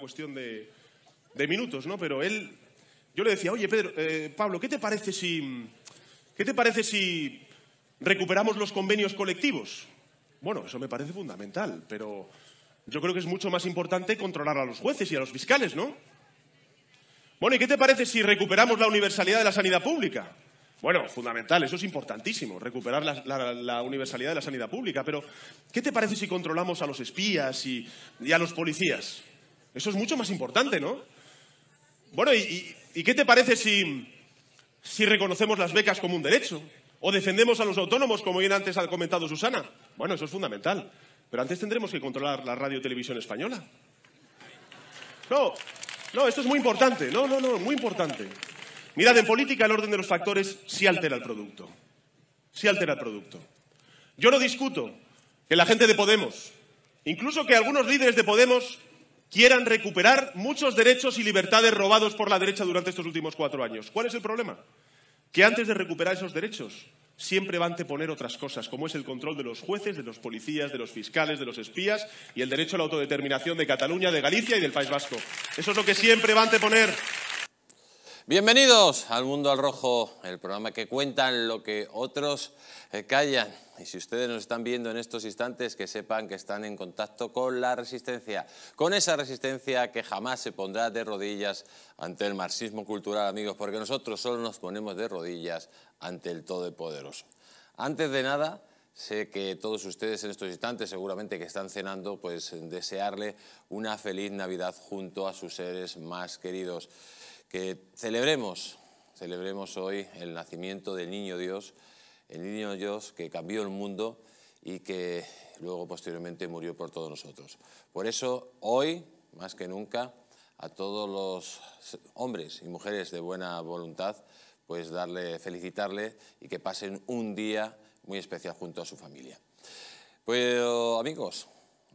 cuestión de, minutos, ¿no? Pero él, yo le decía, oye, Pedro, eh, Pablo, ¿qué te parece si, qué te parece si recuperamos los convenios colectivos? Bueno, eso me parece fundamental, pero yo creo que es mucho más importante controlar a los jueces y a los fiscales, ¿no? Bueno, ¿y qué te parece si recuperamos la universalidad de la sanidad pública? Bueno, fundamental, eso es importantísimo, recuperar la, universalidad de la sanidad pública, pero ¿qué te parece si controlamos a los espías y, y a los policías? Eso es mucho más importante, ¿no? Bueno, ¿y, y, qué te parece si, si reconocemos las becas como un derecho? ¿O defendemos a los autónomos, como bien antes ha comentado Susana? Bueno, eso es fundamental. Pero antes tendremos que controlar la radio y televisión española. No, no, esto es muy importante. No, no, no, muy importante. Mirad, en política el orden de los factores sí altera el producto. Sí altera el producto. Yo no discuto que la gente de Podemos, incluso que algunos líderes de Podemos quieran recuperar muchos derechos y libertades robados por la derecha durante estos últimos cuatro años. ¿Cuál es el problema? Que antes de recuperar esos derechos siempre van a anteponer otras cosas, como es el control de los jueces, de los policías, de los fiscales, de los espías y el derecho a la autodeterminación de Cataluña, de Galicia y del País Vasco. Eso es lo que siempre van a anteponer Bienvenidos al Mundo al Rojo, el programa que cuentan lo que otros eh, callan. Y si ustedes nos están viendo en estos instantes, que sepan que están en contacto con la resistencia, con esa resistencia que jamás se pondrá de rodillas ante el marxismo cultural, amigos, porque nosotros solo nos ponemos de rodillas ante el Todopoderoso. Antes de nada, sé que todos ustedes en estos instantes, seguramente que están cenando, pues desearle una feliz Navidad junto a sus seres más queridos que celebremos, celebremos hoy el nacimiento del niño Dios, el niño Dios que cambió el mundo y que luego posteriormente murió por todos nosotros. Por eso hoy, más que nunca, a todos los hombres y mujeres de buena voluntad, pues darle, felicitarle y que pasen un día muy especial junto a su familia. Pues amigos,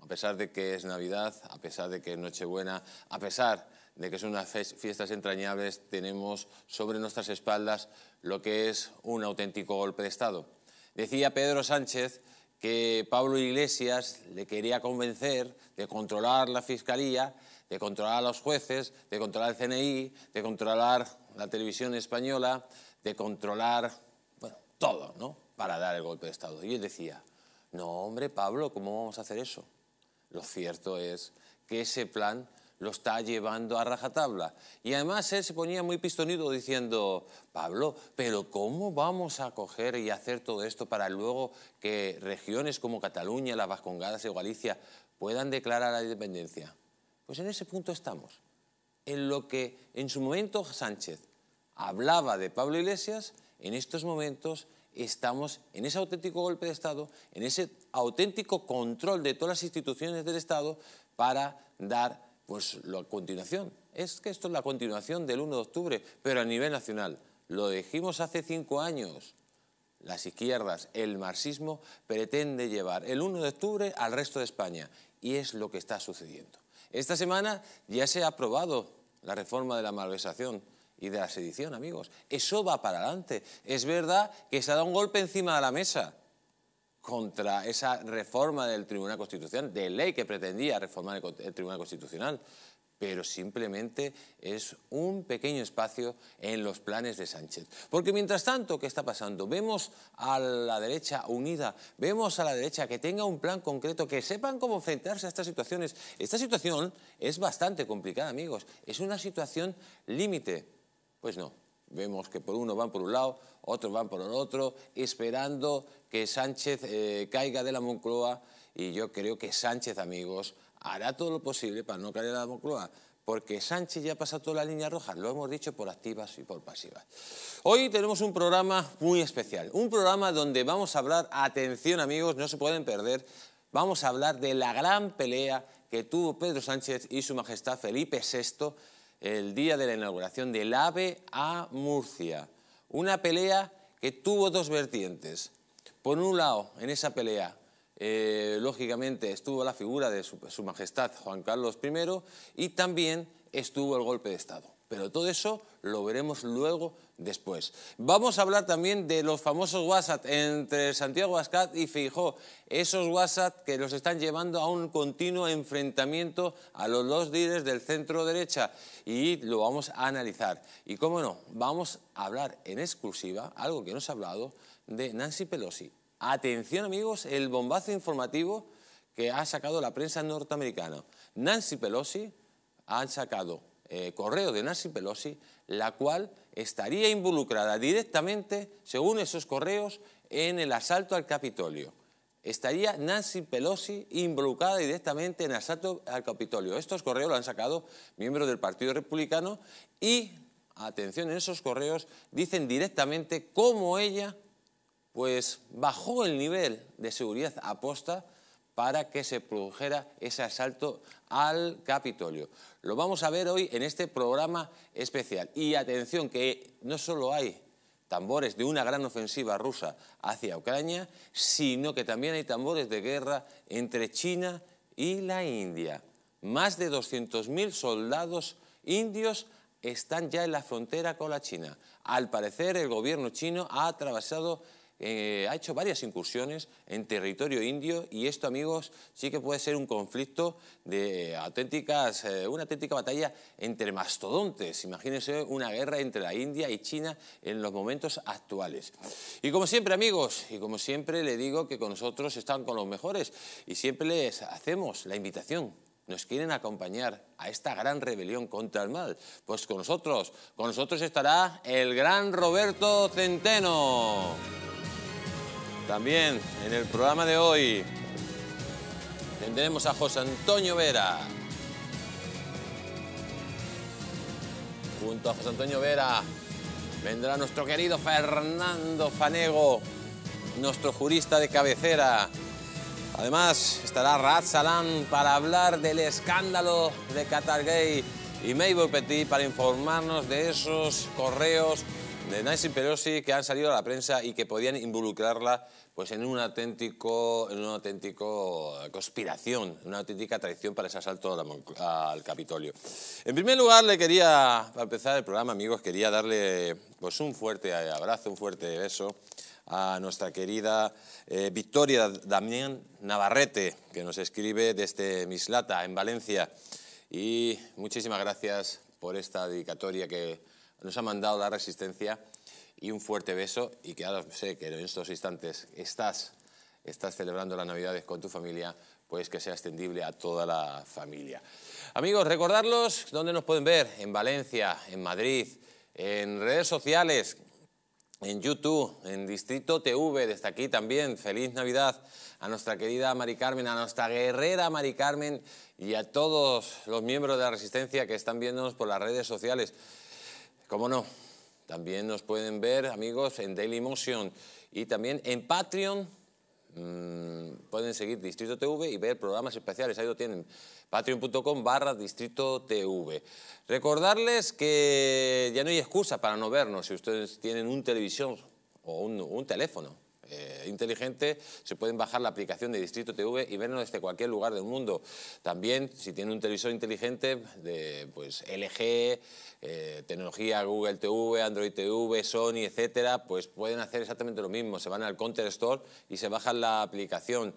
a pesar de que es Navidad, a pesar de que es Nochebuena, a pesar de que son unas fiestas entrañables, tenemos sobre nuestras espaldas lo que es un auténtico golpe de Estado. Decía Pedro Sánchez que Pablo Iglesias le quería convencer de controlar la Fiscalía, de controlar a los jueces, de controlar el CNI, de controlar la televisión española, de controlar bueno, todo, ¿no? Para dar el golpe de Estado. Y él decía, no, hombre, Pablo, ¿cómo vamos a hacer eso? Lo cierto es que ese plan lo está llevando a rajatabla. Y además él se ponía muy pistonido diciendo, Pablo, pero ¿cómo vamos a coger y hacer todo esto para luego que regiones como Cataluña, las Vascongadas y Galicia puedan declarar la independencia? Pues en ese punto estamos, en lo que en su momento Sánchez hablaba de Pablo Iglesias, en estos momentos estamos en ese auténtico golpe de Estado, en ese auténtico control de todas las instituciones del Estado para dar pues la continuación, es que esto es la continuación del 1 de octubre, pero a nivel nacional. Lo dijimos hace cinco años. Las izquierdas, el marxismo, pretende llevar el 1 de octubre al resto de España. Y es lo que está sucediendo. Esta semana ya se ha aprobado la reforma de la malversación y de la sedición, amigos. Eso va para adelante. Es verdad que se ha dado un golpe encima de la mesa, contra esa reforma del Tribunal Constitucional, de ley que pretendía reformar el, Tribunal Constitucional, pero simplemente es un pequeño espacio en los planes de Sánchez. Porque mientras tanto, ¿qué está pasando? Vemos a la derecha unida, vemos a la derecha que tenga un plan concreto, que sepan cómo enfrentarse a estas situaciones. Esta situación es bastante complicada, amigos. Es una situación límite. Pues no, Vemos que por uno van por un lado, otros van por el otro, esperando que Sánchez eh, caiga de la Moncloa y yo creo que Sánchez, amigos, hará todo lo posible para no caer de la Moncloa, porque Sánchez ya ha pasado toda la línea roja, lo hemos dicho por activas y por pasivas. Hoy tenemos un programa muy especial, un programa donde vamos a hablar, atención amigos, no se pueden perder, vamos a hablar de la gran pelea que tuvo Pedro Sánchez y su majestad Felipe VI el día de la inauguración del AVE a Murcia. Una pelea que tuvo dos vertientes. Por un lado, en esa pelea, eh, lógicamente, estuvo la figura de su, su Majestad Juan Carlos I y también estuvo el golpe de Estado. Pero todo eso lo veremos luego después. Vamos a hablar también de los famosos WhatsApp entre Santiago Ascat y Fijó. Esos WhatsApp que los están llevando a un continuo enfrentamiento a los dos líderes del centro derecha. Y lo vamos a analizar. Y cómo no, vamos a hablar en exclusiva, algo que se ha hablado, de Nancy Pelosi. Atención amigos, el bombazo informativo que ha sacado la prensa norteamericana. Nancy Pelosi ha sacado eh, correo de Nancy Pelosi, la cual estaría involucrada directamente, según esos correos, en el asalto al Capitolio. Estaría Nancy Pelosi involucrada directamente en el asalto al Capitolio. Estos correos lo han sacado miembros del Partido Republicano y, atención, en esos correos dicen directamente cómo ella pues bajó el nivel de seguridad aposta para que se produjera ese asalto al Capitolio. Lo vamos a ver hoy en este programa especial. Y atención, que no solo hay tambores de una gran ofensiva rusa hacia Ucrania, sino que también hay tambores de guerra entre China y la India. Más de 200.000 soldados indios están ya en la frontera con la China. Al parecer, el gobierno chino ha atravesado eh, ha hecho varias incursiones en territorio indio y esto, amigos, sí que puede ser un conflicto de auténticas, eh, una auténtica batalla entre mastodontes. Imagínense una guerra entre la India y China en los momentos actuales. Y como siempre, amigos, y como siempre le digo que con nosotros están con los mejores y siempre les hacemos la invitación nos quieren acompañar a esta gran rebelión contra el mal. Pues con nosotros, con nosotros estará el gran Roberto Centeno. También en el programa de hoy tendremos a José Antonio Vera. Junto a José Antonio Vera vendrá nuestro querido Fernando Fanego, nuestro jurista de cabecera. Además, estará Rad Salam para hablar del escándalo de Qatar Gay y Mabel Petit para informarnos de esos correos de Nancy Pelosi que han salido a la prensa y que podían involucrarla pues, en, un auténtico, en una auténtica conspiración, una auténtica traición para ese asalto al Capitolio. En primer lugar, le quería, para empezar el programa, amigos, quería darle pues, un fuerte abrazo, un fuerte beso a nuestra querida eh, Victoria Damián Navarrete, que nos escribe desde Mislata, en Valencia. Y muchísimas gracias por esta dedicatoria que nos ha mandado la resistencia y un fuerte beso y que ahora sé que en estos instantes estás, estás celebrando las Navidades con tu familia, pues que sea extendible a toda la familia. Amigos, recordarlos dónde nos pueden ver, en Valencia, en Madrid, en redes sociales, en YouTube, en Distrito TV, desde aquí también, feliz Navidad a nuestra querida Mari Carmen, a nuestra guerrera Mari Carmen y a todos los miembros de la Resistencia que están viéndonos por las redes sociales. Cómo no, también nos pueden ver, amigos, en Dailymotion y también en Patreon. Mm, pueden seguir Distrito TV y ver programas especiales, ahí lo tienen, patreon.com barra Distrito TV. Recordarles que ya no hay excusa para no vernos si ustedes tienen un televisión o un teléfono eh, inteligente, se pueden bajar la aplicación de Distrito TV y verlo desde cualquier lugar del mundo. También, si tiene un televisor inteligente de pues, LG, eh, tecnología Google TV, Android TV, Sony, etcétera, pues pueden hacer exactamente lo mismo. Se van al Counter Store y se bajan la aplicación.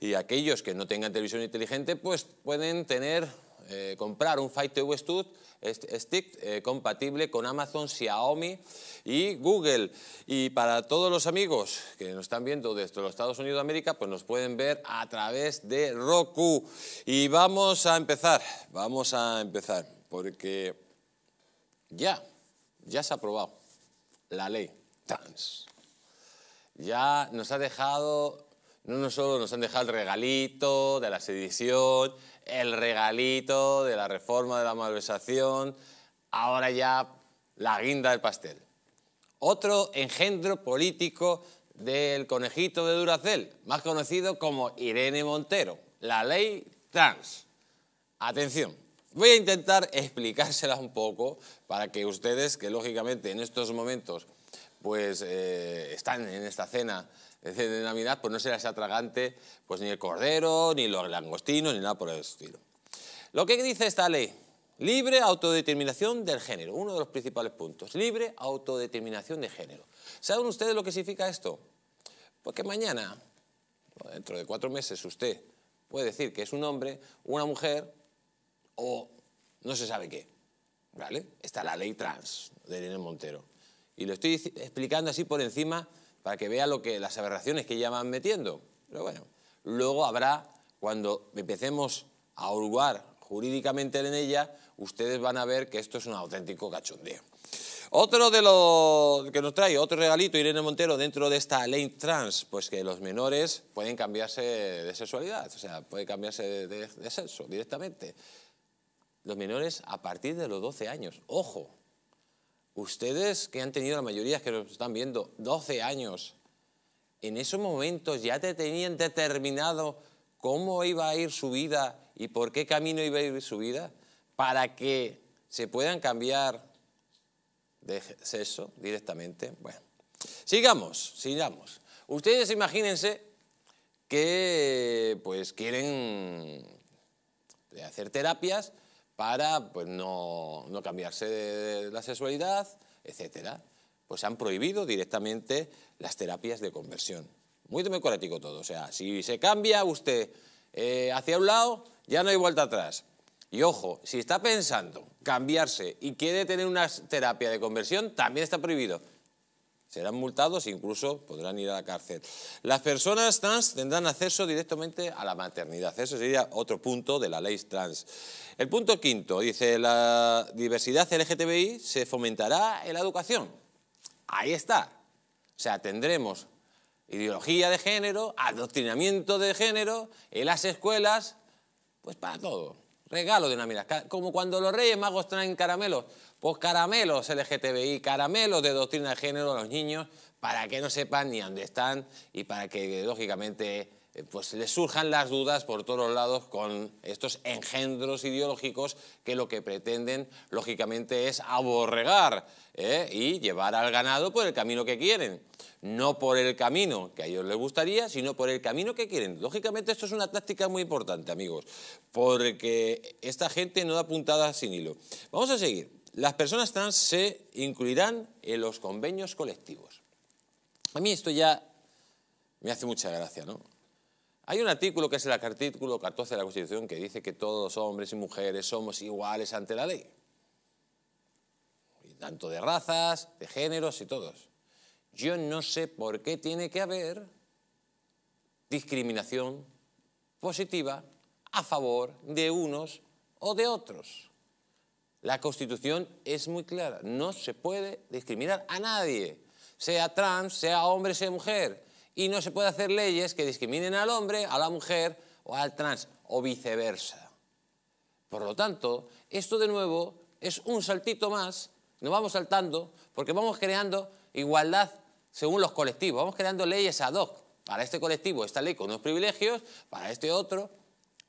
Y aquellos que no tengan televisor inteligente, pues pueden tener eh, comprar un Fire TV Stick eh, compatible con Amazon, Xiaomi y Google. Y para todos los amigos que nos están viendo desde los Estados Unidos de América, pues nos pueden ver a través de Roku. Y vamos a empezar, vamos a empezar, porque ya, ya se ha aprobado la ley trans. Ya nos ha dejado no solo nos han dejado el regalito de la sedición, el regalito de la reforma de la malversación, ahora ya la guinda del pastel. Otro engendro político del conejito de Duracel, más conocido como Irene Montero, la ley trans. Atención, voy a intentar explicársela un poco para que ustedes, que lógicamente en estos momentos pues eh, están en esta cena de Navidad, pues no ese atragante pues ni el cordero, ni los langostinos, ni nada por el estilo. Lo que dice esta ley, libre autodeterminación del género, uno de los principales puntos, libre autodeterminación de género. ¿Saben ustedes lo que significa esto? Porque pues mañana, dentro de cuatro meses, usted puede decir que es un hombre, una mujer o no se sabe qué. ¿Vale? Está la ley trans de Irene Montero. Y lo estoy explicando así por encima para que vea lo que, las aberraciones que ya van metiendo. Pero bueno, luego habrá, cuando empecemos a hurgar jurídicamente en ella, ustedes van a ver que esto es un auténtico cachondeo. Otro de los que nos trae, otro regalito, Irene Montero, dentro de esta ley trans, pues que los menores pueden cambiarse de sexualidad, o sea, puede cambiarse de sexo directamente. Los menores a partir de los 12 años, ojo, Ustedes que han tenido la mayoría que nos están viendo 12 años, en esos momentos ya te tenían determinado cómo iba a ir su vida y por qué camino iba a ir su vida para que se puedan cambiar de sexo directamente. Bueno, sigamos, sigamos. Ustedes imagínense que pues quieren eh, hacer terapias para pues, no, no cambiarse de, la sexualidad, etcétera. Pues han prohibido directamente las terapias de conversión. Muy democrático todo. O sea, si se cambia usted eh, hacia un lado, ya no hay vuelta atrás. Y ojo, si está pensando cambiarse y quiere tener una terapia de conversión, también está prohibido serán multados e incluso podrán ir a la cárcel. Las personas trans tendrán acceso directamente a la maternidad. Eso sería otro punto de la ley trans. El punto quinto dice, la diversidad LGTBI se fomentará en la educación. Ahí está. O sea, tendremos ideología de género, adoctrinamiento de género en las escuelas, pues para todo. Regalo de una mirada, Como cuando los Reyes Magos traen caramelos. Pues caramelos LGTBI, caramelos de doctrina de género a los niños para que no sepan ni dónde están y para que, lógicamente, eh, pues les surjan las dudas por todos lados con estos engendros ideológicos que lo que pretenden, lógicamente, es aborregar ¿eh? y llevar al ganado por el camino que quieren. No por el camino que a ellos les gustaría, sino por el camino que quieren. Lógicamente, esto es una táctica muy importante, amigos, porque esta gente no da puntadas sin hilo. Vamos a seguir. Las personas trans se incluirán en los convenios colectivos. A mí esto ya me hace mucha gracia, ¿no? Hay un artículo que es el artículo 14 de la Constitución que dice que todos los hombres y mujeres somos iguales ante la ley. tanto de razas, de géneros y todos. Yo no sé por qué tiene que haber discriminación positiva a favor de unos o de otros. La Constitución es muy clara, no se puede discriminar a nadie, sea trans, sea hombre, sea mujer y no se puede hacer leyes que discriminen al hombre, a la mujer o al trans o viceversa. Por lo tanto, esto de nuevo es un saltito más, nos vamos saltando porque vamos creando igualdad según los colectivos, vamos creando leyes ad hoc. Para este colectivo esta ley con unos privilegios, para este otro.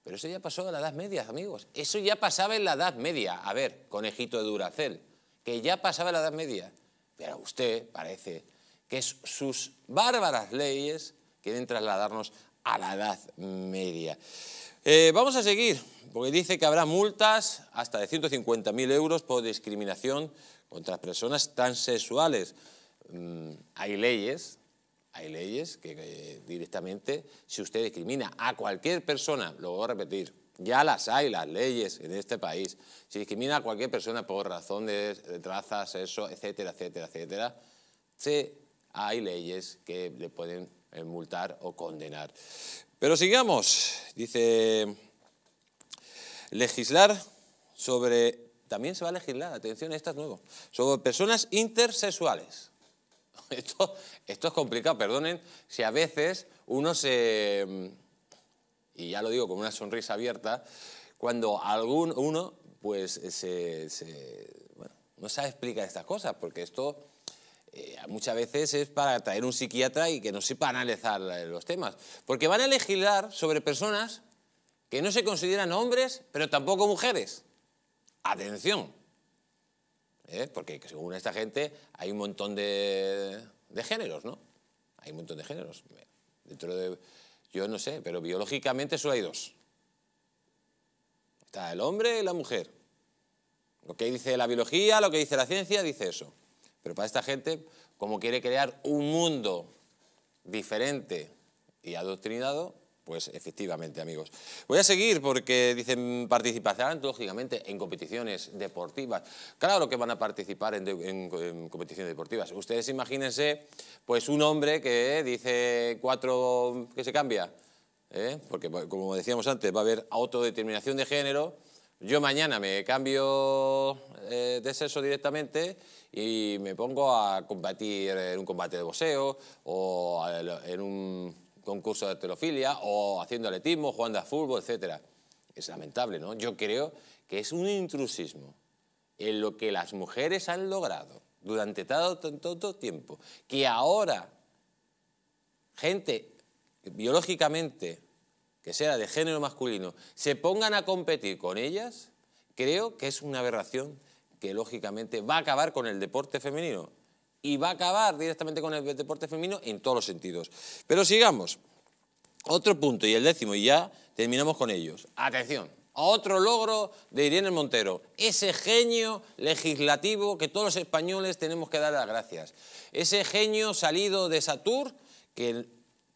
Pero eso ya pasó en la Edad Media, amigos. Eso ya pasaba en la Edad Media. A ver, conejito de Duracel, que ya pasaba en la Edad Media. Pero usted parece que sus bárbaras leyes quieren trasladarnos a la Edad Media. Eh, vamos a seguir, porque dice que habrá multas hasta de 150.000 euros por discriminación contra personas transexuales. Mm, hay leyes, hay leyes que directamente, si usted discrimina a cualquier persona, lo voy a repetir, ya las hay, las leyes en este país, si discrimina a cualquier persona por razón de, sexo, etcétera, etcétera, etcétera, se hay leyes que le pueden eh, multar o condenar. Pero sigamos, dice, legislar sobre, también se va a legislar, atención, esta es nueva. sobre personas intersexuales. Esto, es complicado, perdonen si a veces uno se, y ya lo digo con una sonrisa abierta, cuando algún, uno pues se, se bueno, no sabe explicar estas cosas, porque esto eh, muchas veces es para traer un psiquiatra y que no sepa analizar eh, los temas. Porque van a legislar sobre personas que no se consideran hombres, pero tampoco mujeres. Atención. ¿eh? Porque según esta gente hay un montón de, de géneros, ¿no? Hay un montón de géneros. Dentro de, yo no sé, pero biológicamente solo hay dos. Está el hombre y la mujer. Lo que dice la biología, lo que dice la ciencia, dice eso. Pero para esta gente, como quiere crear un mundo diferente y adoctrinado, pues efectivamente, amigos. Voy a seguir porque dicen participarán lógicamente en competiciones deportivas. Claro que van a participar en, competiciones deportivas. Ustedes imagínense, pues un hombre que dice cuatro que se cambia, ¿eh? porque como decíamos antes va a haber autodeterminación de género. Yo mañana me cambio eh, de sexo directamente y me pongo a competir en un combate de boxeo o en un concurso de telofilia o haciendo atletismo, jugando a fútbol, etc. Es lamentable, ¿no? Yo creo que es un intrusismo en lo que las mujeres han logrado durante tanto, tanto tiempo, que ahora gente biológicamente que sea de género masculino se pongan a competir con ellas, creo que es una aberración que lógicamente va a acabar con el deporte femenino y va a acabar directamente con el deporte femenino en todos los sentidos. Pero sigamos. Otro punto y el décimo y ya terminamos con ellos. Atención, a otro logro de Irene Montero, ese genio legislativo que todos los españoles tenemos que dar las gracias. Ese genio salido de Satur que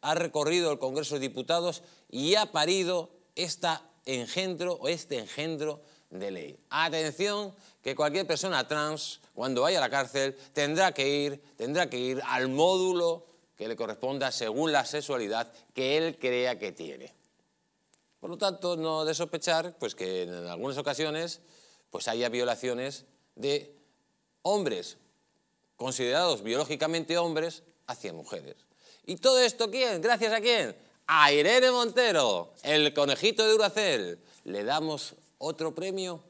ha recorrido el Congreso de Diputados y ha parido esta engendro o este engendro de ley. Atención, que cualquier persona trans, cuando vaya a la cárcel, tendrá que ir, tendrá que ir al módulo que le corresponda según la sexualidad que él crea que tiene. Por lo tanto, no de sospechar pues, que en algunas ocasiones pues, haya violaciones de hombres considerados biológicamente hombres hacia mujeres. ¿Y todo esto quién? ¿Gracias a quién? A Irene Montero, el conejito de Uracel. Le damos otro premio,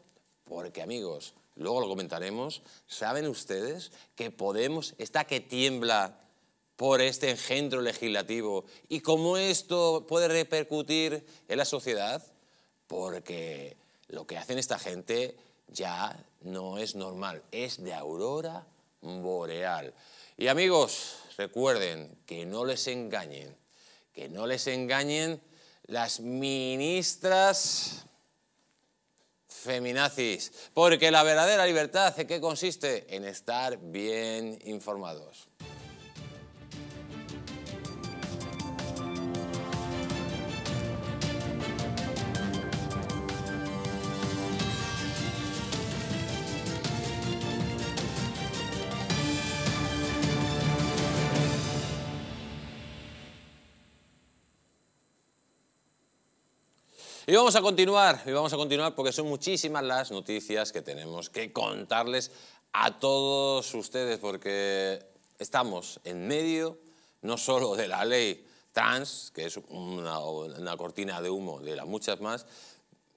porque amigos, luego lo comentaremos, ¿saben ustedes que Podemos está que tiembla por este engendro legislativo y cómo esto puede repercutir en la sociedad? Porque lo que hacen esta gente ya no es normal, es de aurora boreal. Y amigos, recuerden que no les engañen, que no les engañen las ministras feminazis, porque la verdadera libertad, ¿en qué consiste? En estar bien informados. vamos a continuar, y vamos a continuar porque son muchísimas las noticias que tenemos que contarles a todos ustedes porque estamos en medio no solo de la ley trans, que es una, cortina de humo de las muchas más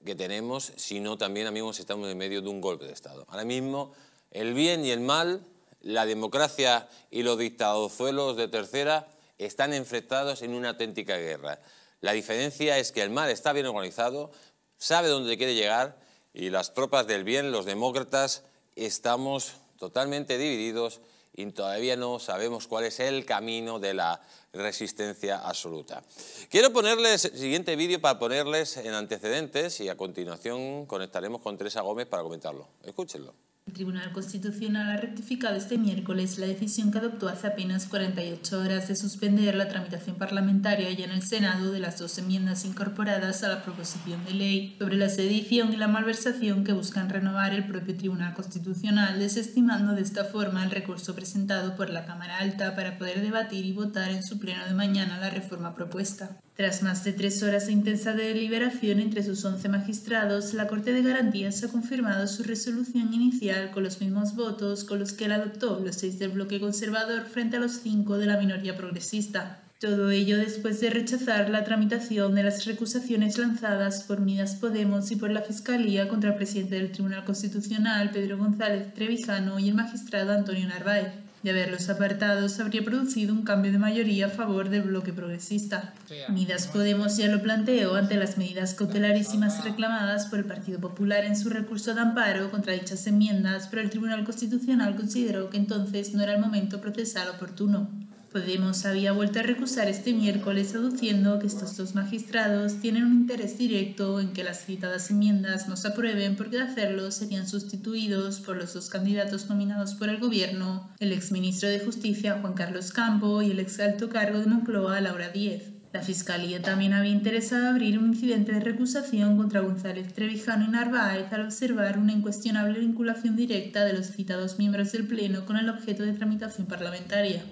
que tenemos, sino también, amigos, estamos en medio de un golpe de Estado. Ahora mismo, el bien y el mal, la democracia y los dictadozuelos de tercera están enfrentados en una auténtica guerra. La diferencia es que el mal está bien organizado, sabe dónde quiere llegar y las tropas del bien, los demócratas, estamos totalmente divididos y todavía no sabemos cuál es el camino de la resistencia absoluta. Quiero ponerles el siguiente vídeo para ponerles en antecedentes y a continuación conectaremos con Teresa Gómez para comentarlo. Escúchenlo. El Tribunal Constitucional ha rectificado este miércoles la decisión que adoptó hace apenas 48 horas de suspender la tramitación parlamentaria ya en el Senado de las dos enmiendas incorporadas a la proposición de ley sobre la sedición y la malversación que buscan renovar el propio Tribunal Constitucional, desestimando de esta forma el recurso presentado por la Cámara Alta para poder debatir y votar en su pleno de mañana la reforma propuesta. Tras más de tres horas de intensa deliberación entre sus once magistrados, la Corte de Garantías ha confirmado su resolución inicial con los mismos votos con los que la adoptó los seis del bloque conservador frente a los cinco de la minoría progresista. Todo ello después de rechazar la tramitación de las recusaciones lanzadas por Unidas Podemos y por la Fiscalía contra el presidente del Tribunal Constitucional, Pedro González Trevisano y el magistrado Antonio Narváez de haberlos apartados habría producido un cambio de mayoría a favor del bloque progresista. Midas Podemos ya lo planteó ante las medidas cautelarísimas reclamadas por el Partido Popular en su recurso de amparo contra dichas enmiendas, pero el Tribunal Constitucional consideró que entonces no era el momento procesal oportuno. Podemos había vuelto a recusar este miércoles aduciendo que estos dos magistrados tienen un interés directo en que las citadas enmiendas no se aprueben porque de hacerlo serían sustituidos por los dos candidatos nominados por el gobierno, el exministro de Justicia Juan Carlos Campo y el exalto cargo de Moncloa Laura Díez. La Fiscalía también había interesado abrir un incidente de recusación contra González Trevijano y Narváez al observar una incuestionable vinculación directa de los citados miembros del Pleno con el objeto de tramitación parlamentaria.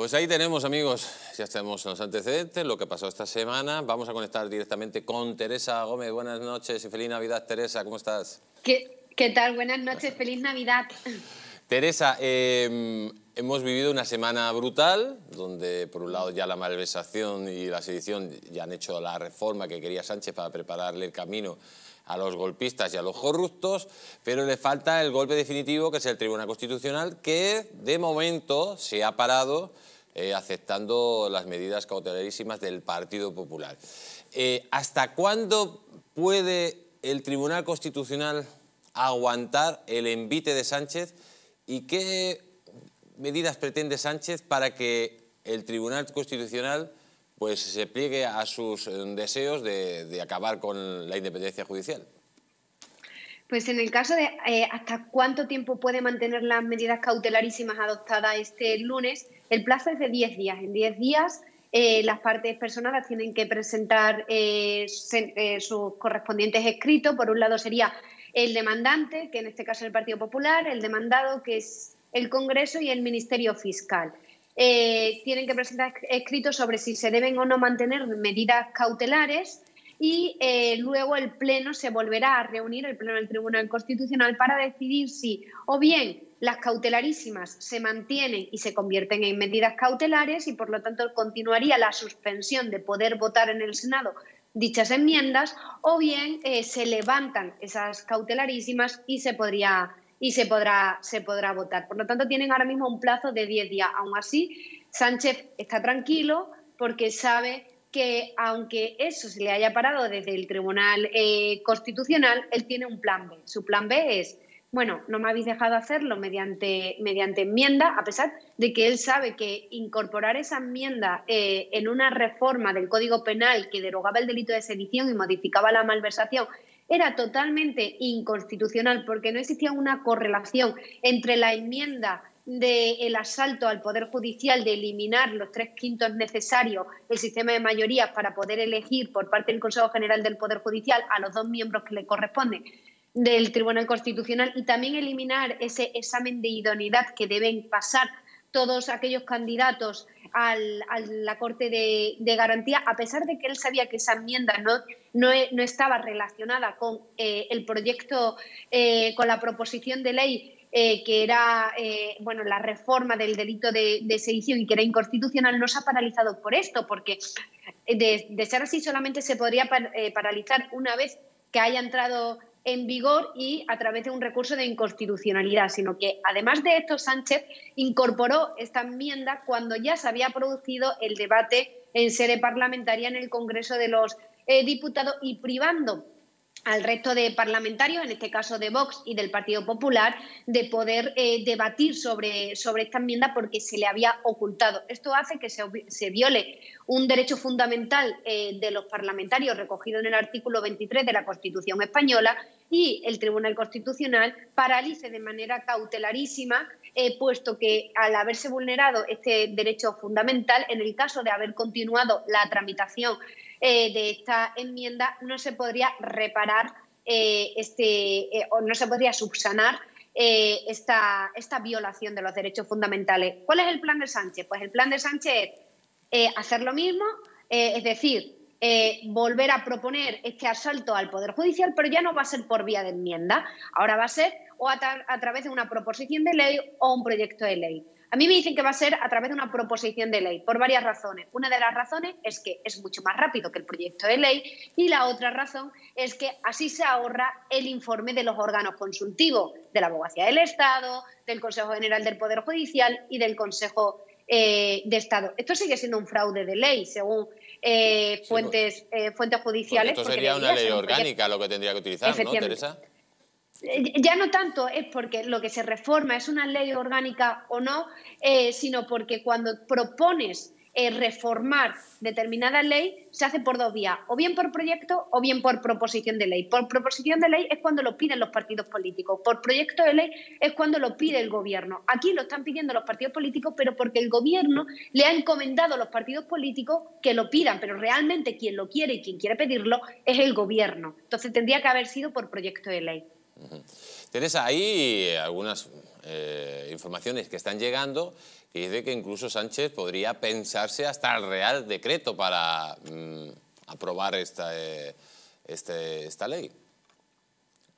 Pues ahí tenemos, amigos, ya tenemos los antecedentes, lo que pasó esta semana. Vamos a conectar directamente con Teresa Gómez. Buenas noches y feliz Navidad, Teresa, ¿cómo estás? ¿Qué, tal? Buenas noches, feliz Navidad. Teresa, eh, hemos vivido una semana brutal, donde por un lado ya la malversación y la sedición ya han hecho la reforma que quería Sánchez para prepararle el camino a los golpistas y a los corruptos, pero le falta el golpe definitivo, que es el Tribunal Constitucional, que de momento se ha parado eh, aceptando las medidas cautelarísimas del Partido Popular. Eh, ¿Hasta cuándo puede el Tribunal Constitucional aguantar el envite de Sánchez y qué medidas pretende Sánchez para que el Tribunal Constitucional pues, se pliegue a sus eh, deseos de, acabar con la independencia judicial? Pues en el caso de hasta cuánto tiempo puede mantener las medidas cautelarísimas adoptadas este lunes, el plazo es de 10 días. En 10 días eh, las partes personadas tienen que presentar eh, eh, sus correspondientes escritos. Por un lado sería el demandante, que en este caso es el Partido Popular, el demandado, que es el Congreso y el Ministerio Fiscal. tienen que presentar escritos sobre si se deben o no mantener medidas cautelares y eh, luego el Pleno se volverá a reunir, el Pleno del Tribunal Constitucional, para decidir si o bien las cautelarísimas se mantienen y se convierten en medidas cautelares y por lo tanto continuaría la suspensión de poder votar en el Senado dichas enmiendas o bien eh, se levantan esas cautelarísimas y se podría y se podrá, se podrá votar. Por lo tanto, tienen ahora mismo un plazo de 10 días. Aún así, Sánchez está tranquilo porque sabe que aunque eso se le haya parado desde el Tribunal eh, Constitucional, él tiene un plan B. Su plan B es, bueno, no me habéis dejado hacerlo mediante, mediante enmienda, a pesar de que él sabe que incorporar esa enmienda eh, en una reforma del Código Penal que derogaba el delito de sedición y modificaba la malversación era totalmente inconstitucional porque no existía una correlación entre la enmienda del asalto al Poder Judicial de eliminar los tres quintos necesarios, el sistema de mayoría para poder elegir por parte del Consejo General del Poder Judicial a los dos miembros que le corresponden del Tribunal Constitucional y también eliminar ese examen de idoneidad que deben pasar todos aquellos candidatos a la Corte de, Garantía, a pesar de que él sabía que esa enmienda no, no, estaba relacionada con eh, el proyecto, eh, con la proposición de ley eh, que era eh, bueno, la reforma del delito de, sedición y que era inconstitucional, no se ha paralizado por esto, porque de, ser así solamente se podría eh, paralizar una vez que haya entrado en vigor y a través de un recurso de inconstitucionalidad, sino que además de esto Sánchez incorporó esta enmienda cuando ya se había producido el debate en sede parlamentaria en el Congreso de los Diputados y privando al resto de parlamentarios, en este caso de Vox y del Partido Popular, de poder eh, debatir sobre, sobre esta enmienda porque se le había ocultado. Esto hace que se, viole un derecho fundamental eh, de los parlamentarios recogido en el artículo 23 de la Constitución española y el Tribunal Constitucional paralice de manera cautelarísima, eh, puesto que al haberse vulnerado este derecho fundamental, en el caso de haber continuado la tramitación eh, de esta enmienda no se podría reparar eh, este, eh, o no se podría subsanar esta, esta violación de los derechos fundamentales. ¿Cuál es el plan de Sánchez? Pues el plan de Sánchez es hacer lo mismo, es decir, volver a proponer este asalto al Poder Judicial, pero ya no va a ser por vía de enmienda, ahora va a ser o a, través de una proposición de ley o un proyecto de ley. A mí me dicen que va a ser a través de una proposición de ley, por varias razones. Una de las razones es que es mucho más rápido que el proyecto de ley y la otra razón es que así se ahorra el informe de los órganos consultivos, de la Abogacía del Estado, del Consejo General del Poder Judicial y del Consejo eh, de Estado. Esto sigue siendo un fraude de ley, según eh, fuentes, eh, fuentes judiciales. esto sería una ley orgánica lo que tendría que utilizar, ¿no, Teresa? Eh, ya no tanto es porque lo que se reforma es una ley orgánica o no, eh, sino porque cuando propones eh, reformar determinada ley se hace por dos vías, o bien por proyecto o bien por proposición de ley. Por proposición de ley es cuando lo piden los partidos políticos, por proyecto de ley es cuando lo pide el gobierno. Aquí lo están pidiendo los partidos políticos, pero porque el gobierno le ha encomendado a los partidos políticos que lo pidan, pero realmente quien lo quiere y quien quiere pedirlo es el gobierno. Entonces tendría que haber sido por proyecto de ley. Teresa, eh, hay algunas eh, informaciones que están llegando que dice que incluso Sánchez podría pensarse hasta el Real Decreto para mm, aprobar esta, eh, este, esta ley.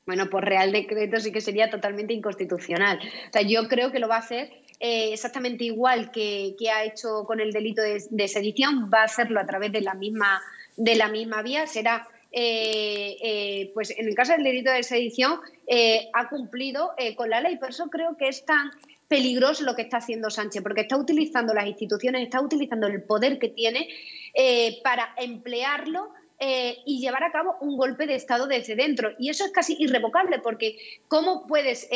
Bueno, por Real Decreto sí que sería totalmente inconstitucional. yo creo que lo va a hacer exactamente igual que, ha hecho con el delito de, sedición, va a hacerlo a través de la misma, de la misma vía. Será eh, eh, pues en el caso del delito de sedición, eh, ha cumplido con la ley. Por eso creo que es tan peligroso lo que está haciendo Sánchez, porque está utilizando las instituciones, está utilizando el poder que tiene para emplearlo y llevar a cabo un golpe de Estado desde dentro. Y eso es casi irrevocable, porque ¿cómo puedes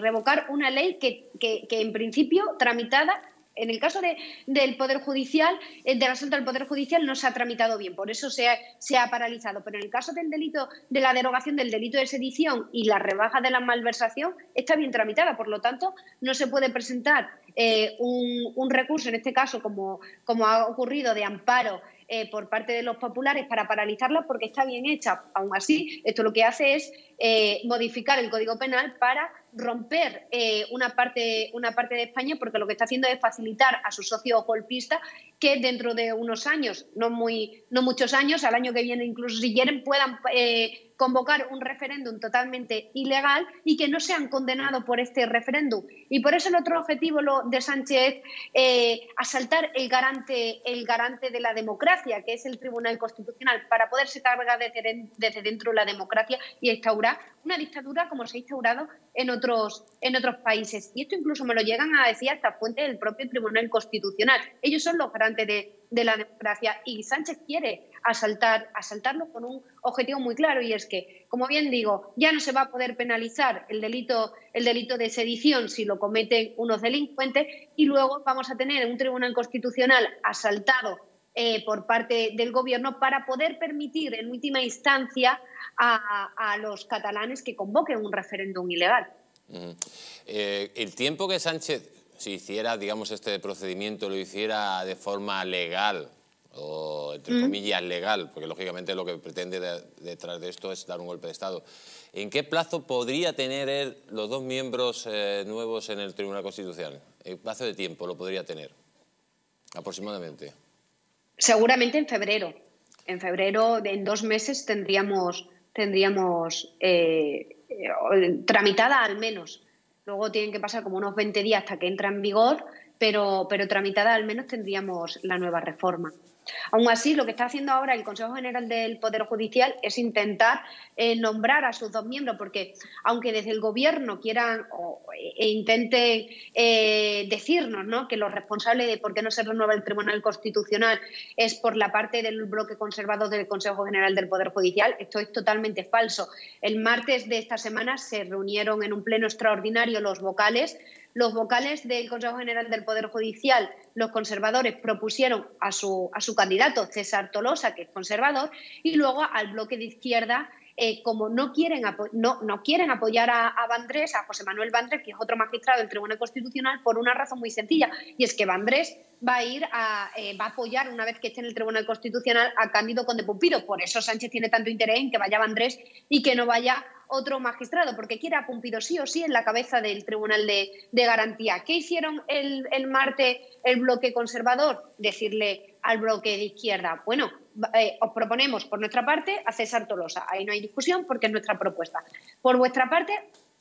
revocar una ley que, que, en principio, tramitada, en el caso del Poder Judicial, eh, del asunto del Poder Judicial no se ha tramitado bien, por eso se ha, paralizado. Pero en el caso del delito, de la derogación del delito de sedición y la rebaja de la malversación, está bien tramitada. Por lo tanto, no se puede presentar eh, un, recurso, en este caso, como ha ocurrido de amparo eh, por parte de los populares para paralizarla porque está bien hecha. Aún así, esto lo que hace es eh, modificar el Código Penal para romper eh, una, parte, una parte de España porque lo que está haciendo es facilitar a sus socios golpistas que dentro de unos años, no, muy, no muchos años, al año que viene incluso si quieren, puedan convocar un referéndum totalmente ilegal y que no sean condenados por este referéndum. Y por eso el otro objetivo lo de Sánchez es asaltar el garante, el garante de la democracia que es el Tribunal Constitucional, para poderse cargar desde, dentro la democracia y instaurar una dictadura como se ha instaurado en otros, en otros países. Y esto incluso me lo llegan a decir hasta fuentes del propio Tribunal Constitucional. Ellos son los garantes de, la democracia y Sánchez quiere asaltar, asaltarlo con un objetivo muy claro y es que, como bien digo, ya no se va a poder penalizar el delito, el delito de sedición si lo cometen unos delincuentes y luego vamos a tener un tribunal constitucional asaltado eh, por parte del gobierno para poder permitir en última instancia a, los catalanes que convoquen un referéndum ilegal. Eh, el tiempo que Sánchez, si hiciera, digamos, este procedimiento, lo hiciera de forma legal, o entre comillas legal, porque lógicamente lo que pretende detrás de esto es dar un golpe de Estado. ¿En qué plazo podría tener los dos miembros eh, nuevos en el Tribunal Constitucional? ¿En plazo de tiempo lo podría tener? Aproximadamente. Seguramente en febrero. En febrero, en dos meses, tendríamos, tendríamos eh, eh, tramitada al menos. Luego tienen que pasar como unos 20 días hasta que entra en vigor pero, tramitada al menos tendríamos la nueva reforma. Aún así, lo que está haciendo ahora el Consejo General del Poder Judicial es intentar eh, nombrar a sus dos miembros, porque aunque desde el Gobierno quieran e intenten eh, decirnos que lo responsable de por qué no se renueva el Tribunal Constitucional es por la parte del bloque conservador del Consejo General del Poder Judicial, esto es totalmente falso. El martes de esta semana se reunieron en un pleno extraordinario los vocales los vocales del Consejo General del Poder Judicial, los conservadores, propusieron a su, a su candidato, César Tolosa, que es conservador, y luego al bloque de izquierda, eh, como no quieren, no, no quieren apoyar a, a, a José Manuel Vandrés, que es otro magistrado del Tribunal Constitucional, por una razón muy sencilla, y es que Vandrés va a ir a, eh, va a apoyar, una vez que esté en el Tribunal Constitucional, a Cándido Conde Pupiro. Por eso Sánchez tiene tanto interés en que vaya Vandrés y que no vaya otro magistrado, porque quiere a sí o sí en la cabeza del Tribunal de, Garantía. ¿Qué hicieron el, el, martes el bloque conservador? Decirle al bloque de izquierda, bueno, eh, os proponemos por nuestra parte a César Tolosa. Ahí no hay discusión porque es nuestra propuesta. Por vuestra parte,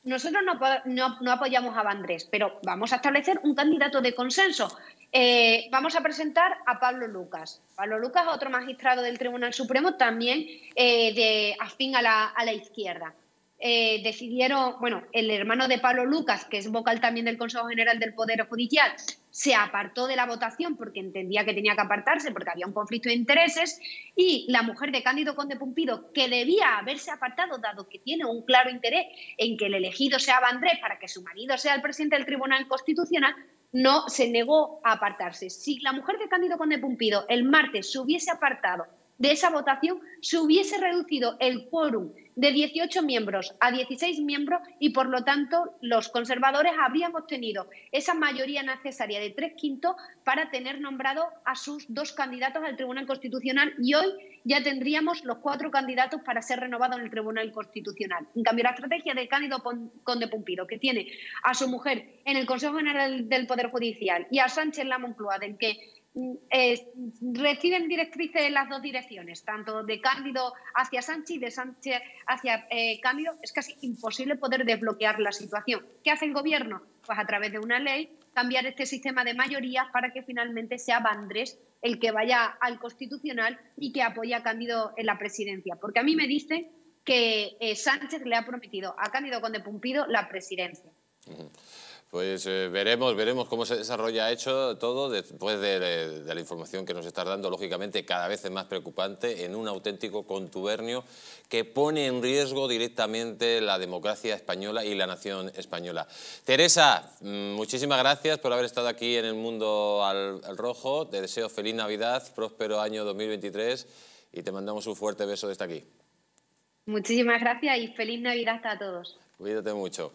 nosotros no, no, no, apoyamos a Vandrés, pero vamos a establecer un candidato de consenso. Eh, vamos a presentar a Pablo Lucas. Pablo Lucas, otro magistrado del Tribunal Supremo, también eh, de afín a la, a la izquierda. Eh, decidieron, bueno, el hermano de Pablo Lucas, que es vocal también del Consejo General del Poder Judicial, se apartó de la votación porque entendía que tenía que apartarse porque había un conflicto de intereses y la mujer de Cándido Conde Pumpido, que debía haberse apartado dado que tiene un claro interés en que el elegido sea Andrés para que su marido sea el presidente del Tribunal Constitucional, no se negó a apartarse. Si la mujer de Cándido Conde Pumpido el martes se hubiese apartado de esa votación, se hubiese reducido el quórum de 18 miembros a 16 miembros y, por lo tanto, los conservadores habrían obtenido esa mayoría necesaria de tres quintos para tener nombrado a sus dos candidatos al Tribunal Constitucional y hoy ya tendríamos los cuatro candidatos para ser renovados en el Tribunal Constitucional. En cambio, la estrategia del Cándido Conde Pumpiro, que tiene a su mujer en el Consejo General del Poder Judicial y a Sánchez en del que reciben directrices de las dos direcciones, tanto de Cándido hacia Sánchez y de Sánchez hacia eh, Cándido, es casi imposible poder desbloquear la situación. ¿Qué hace el gobierno? Pues a través de una ley cambiar este sistema de mayoría para que finalmente sea Vandrés el que vaya al Constitucional y que apoye a Cándido en la presidencia. Porque a mí me dicen que eh, Sánchez le ha prometido a Cándido Conde Pumpido la presidencia. Pues eh, veremos, veremos cómo se desarrolla hecho todo después de, la información que nos está dando, lógicamente cada vez es más preocupante, en un auténtico contubernio que pone en riesgo directamente la democracia española y la nación española. Teresa, mm, muchísimas gracias por haber estado aquí en el Mundo al, al Rojo. Te deseo feliz Navidad, próspero año 2023 y te mandamos un fuerte beso desde aquí. Muchísimas gracias y feliz Navidad a todos. Cuídate mucho.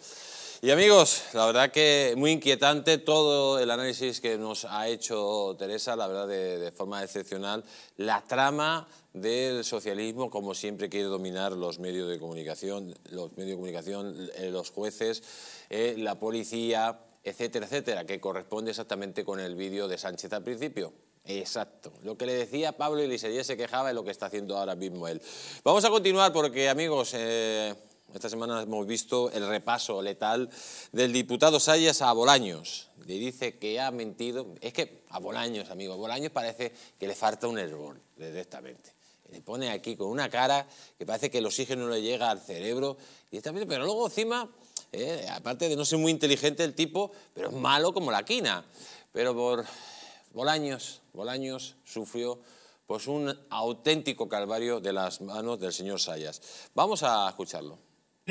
Y amigos, la verdad que muy inquietante todo el análisis que nos ha hecho Teresa, la verdad de, forma excepcional, la trama del socialismo, como siempre quiere dominar los medios de comunicación, los medios de comunicación, eh, los jueces, eh, la policía, etcétera, etcétera, que corresponde exactamente con el vídeo de Sánchez al principio. Exacto. Lo que le decía Pablo y Lisería se quejaba de lo que está haciendo ahora mismo él. Vamos a continuar porque, amigos, eh, esta semana hemos visto el repaso letal del diputado Sayas a Bolaños. Le dice que ha mentido. Es que a Bolaños, amigo, a Bolaños parece que le falta un herbón directamente. Le pone aquí con una cara que parece que el oxígeno le llega al cerebro. Y está pero luego encima, eh, aparte de no ser muy inteligente el tipo, pero es malo como la quina. Pero por Bolaños, Bolaños sufrió pues un auténtico calvario de las manos del señor Sayas. Vamos a escucharlo.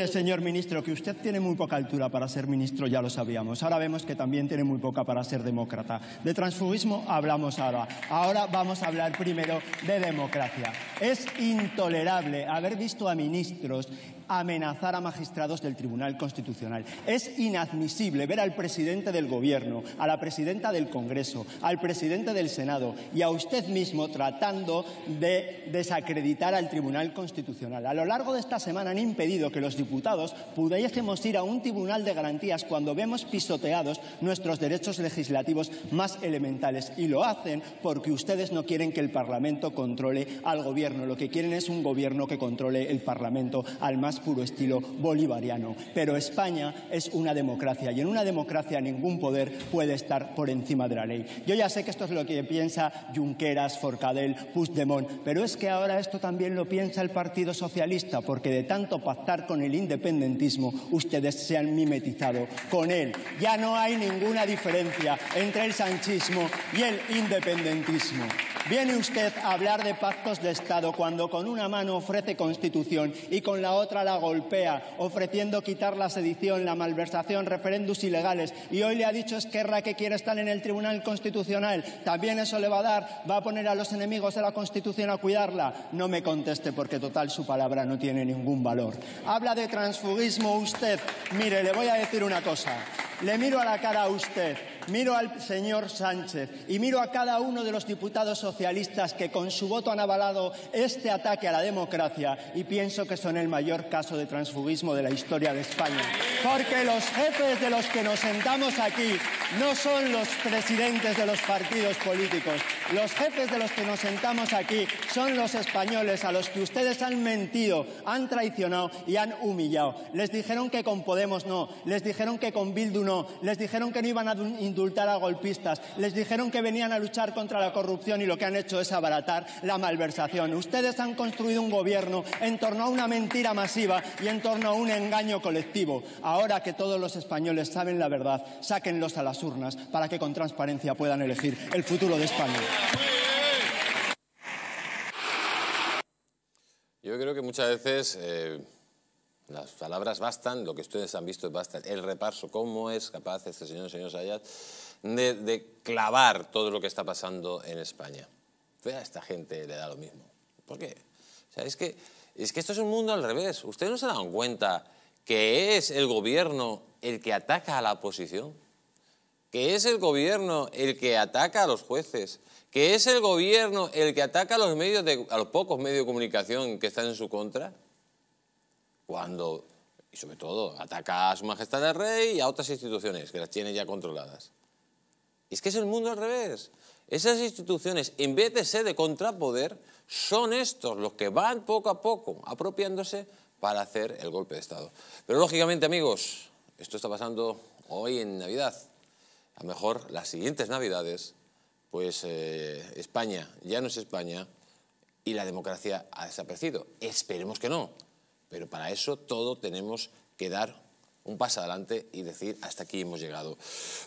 Señor ministro, que usted tiene muy poca altura para ser ministro, ya lo sabíamos. Ahora vemos que también tiene muy poca para ser demócrata. De transfugismo hablamos ahora. Ahora vamos a hablar primero de democracia. Es intolerable haber visto a ministros amenazar a magistrados del Tribunal Constitucional. Es inadmisible ver al presidente del Gobierno, a la presidenta del Congreso, al presidente del Senado y a usted mismo tratando de desacreditar al Tribunal Constitucional. A lo largo de esta semana han impedido que los diputados pudiésemos ir a un Tribunal de Garantías cuando vemos pisoteados nuestros derechos legislativos más elementales. Y lo hacen porque ustedes no quieren que el Parlamento controle al Gobierno. Lo que quieren es un Gobierno que controle el Parlamento al más puro estilo bolivariano. Pero España es una democracia y en una democracia ningún poder puede estar por encima de la ley. Yo ya sé que esto es lo que piensa Junqueras, Forcadell, Puigdemont, pero es que ahora esto también lo piensa el Partido Socialista, porque de tanto pactar con el independentismo, ustedes se han mimetizado con él. Ya no hay ninguna diferencia entre el sanchismo y el independentismo. Viene usted a hablar de pactos de Estado cuando con una mano ofrece constitución y con la otra la golpea, ofreciendo quitar la sedición, la malversación, referendos ilegales. Y hoy le ha dicho Esquerra que quiere estar en el Tribunal Constitucional. También eso le va a dar, va a poner a los enemigos de la Constitución a cuidarla. No me conteste porque total su palabra no tiene ningún valor. Habla de transfugismo usted. Mire, le voy a decir una cosa. Le miro a la cara a usted miro al señor Sánchez y miro a cada uno de los diputados socialistas que con su voto han avalado este ataque a la democracia y pienso que son el mayor caso de transfugismo de la historia de España. Porque los jefes de los que nos sentamos aquí no son los presidentes de los partidos políticos. Los jefes de los que nos sentamos aquí son los españoles a los que ustedes han mentido, han traicionado y han humillado. Les dijeron que con Podemos no, les dijeron que con Bildu no, les dijeron que no iban a indultar a golpistas, les dijeron que venían a luchar contra la corrupción y lo que han hecho es abaratar la malversación. Ustedes han construido un gobierno en torno a una mentira masiva y en torno a un engaño colectivo. Ahora que todos los españoles saben la verdad, sáquenlos a las urnas para que con transparencia puedan elegir el futuro de España. Yo creo que muchas veces... Eh, las palabras bastan, lo que ustedes han visto es basta. El repaso, cómo es capaz este señor, señor Sayat, de, clavar todo lo que está pasando en España. a esta gente le da lo mismo. ¿Por qué? O es que, esto es un mundo al revés. ¿Ustedes no se dan cuenta que es el gobierno el que ataca a la oposición? ¿Que es el gobierno el que ataca a los jueces? ¿Que es el gobierno el que ataca a los, medios de, a los pocos medios de comunicación que están en su contra? cuando, y sobre todo, ataca a su majestad el rey y a otras instituciones que las tiene ya controladas. Y es que es el mundo al revés. Esas instituciones, en vez de ser de contrapoder, son estos los que van poco a poco apropiándose para hacer el golpe de Estado. Pero lógicamente, amigos, esto está pasando hoy en Navidad. A lo mejor las siguientes Navidades, pues eh, España ya no es España y la democracia ha desaparecido. Esperemos que no. Pero para eso todo tenemos que dar un paso adelante y decir hasta aquí hemos llegado.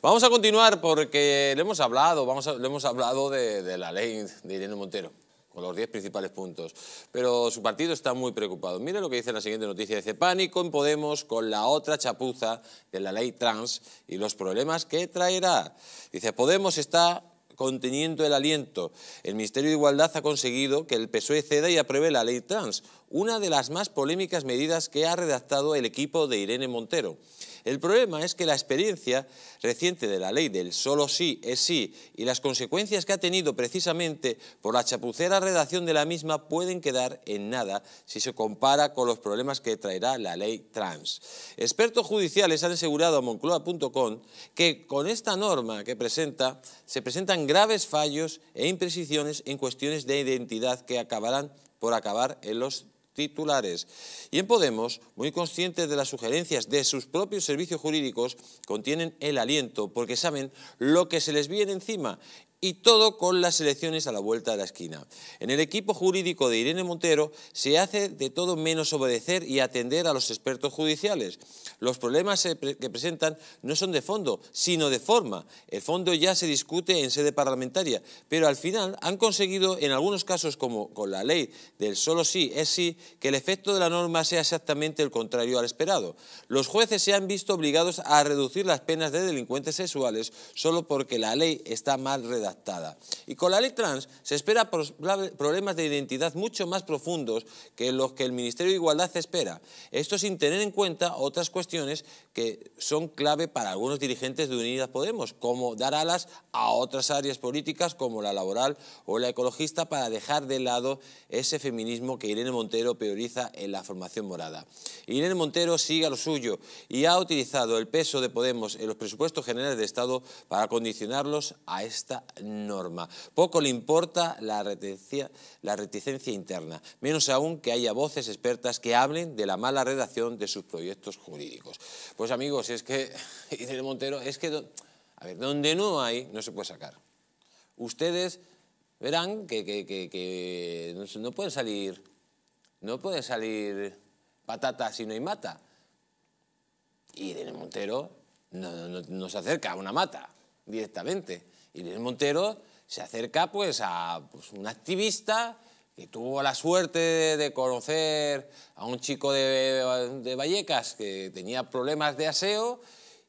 Vamos a continuar porque le hemos hablado, hemos hablado de, la ley de Irene Montero con los 10 principales puntos. Pero su partido está muy preocupado. Mire lo que dice la siguiente noticia. Dice, pánico en Podemos con la otra chapuza de la ley trans y los problemas que traerá. Dice, Podemos está conteniendo el aliento. El Ministerio de Igualdad ha conseguido que el PSOE ceda y apruebe la ley trans una de las más polémicas medidas que ha redactado el equipo de Irene Montero. El problema es que la experiencia reciente de la ley del solo sí es sí y las consecuencias que ha tenido precisamente por la chapucera redacción de la misma pueden quedar en nada si se compara con los problemas que traerá la ley trans. Expertos judiciales han asegurado a Moncloa.com que con esta norma que presenta se presentan graves fallos e imprecisiones en cuestiones de identidad que acabarán por acabar en los titulares. Y en Podemos, muy conscientes de las sugerencias de sus propios servicios jurídicos, contienen el aliento porque saben lo que se les viene encima y todo con las elecciones a la vuelta de la esquina. En el equipo jurídico de Irene Montero se hace de todo menos obedecer y atender a los expertos judiciales. Los problemas que presentan no son de fondo, sino de forma. El fondo ya se discute en sede parlamentaria, pero al final han conseguido en algunos casos, como con la ley del solo sí es sí, que el efecto de la norma sea exactamente el contrario al esperado. Los jueces se han visto obligados a reducir las penas de delincuentes sexuales solo porque la ley está mal redactada y con la ley trans se espera problemas de identidad mucho más profundos que los que el Ministerio de Igualdad espera. Esto sin tener en cuenta otras cuestiones que son clave para algunos dirigentes de Unidas Podemos, como dar alas a otras áreas políticas como la laboral o la ecologista para dejar de lado ese feminismo que Irene Montero prioriza en la formación morada. Irene Montero sigue a lo suyo y ha utilizado el peso de Podemos en los presupuestos generales de Estado para condicionarlos a esta norma. Poco le importa la reticencia, interna, menos aún que haya voces expertas que hablen de la mala redacción de sus proyectos jurídicos. Pues pues, amigos, es que, Irene Montero, es que, a ver, donde no hay, no se puede sacar. Ustedes verán que, no pueden salir, no pueden salir patatas si no hay mata. Y Montero no, se acerca a una mata directamente. Y Montero se acerca pues a pues, un activista que tuvo la suerte de conocer a un chico de, Vallecas que tenía problemas de aseo